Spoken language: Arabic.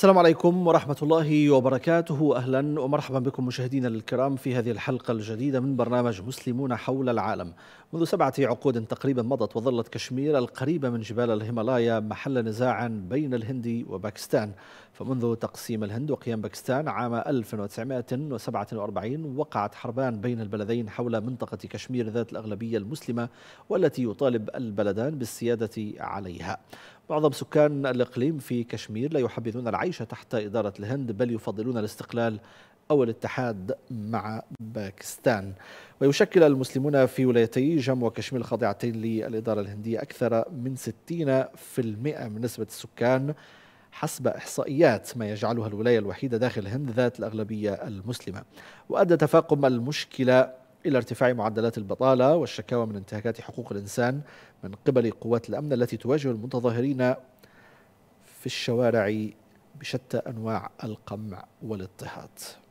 السلام عليكم ورحمة الله وبركاته أهلا ومرحبا بكم مشاهدينا الكرام في هذه الحلقة الجديدة من برنامج مسلمون حول العالم منذ سبعة عقود تقريبا مضت وظلت كشمير القريبة من جبال الهيمالايا محل نزاع بين الهند وباكستان فمنذ تقسيم الهند وقيام باكستان عام 1947 وقعت حربان بين البلدين حول منطقة كشمير ذات الأغلبية المسلمة والتي يطالب البلدان بالسيادة عليها معظم سكان الإقليم في كشمير لا يحبذون العيش تحت إدارة الهند بل يفضلون الاستقلال أو الاتحاد مع باكستان ويشكل المسلمون في ولايتي جم وكشمير الخاضعتين للإدارة الهندية أكثر من 60% من نسبة السكان حسب إحصائيات ما يجعلها الولاية الوحيدة داخل الهند ذات الأغلبية المسلمة وأدى تفاقم المشكلة إلى ارتفاع معدلات البطالة والشكاوى من انتهاكات حقوق الإنسان من قبل قوات الأمن التي تواجه المتظاهرين في الشوارع بشتى أنواع القمع والاضطهاد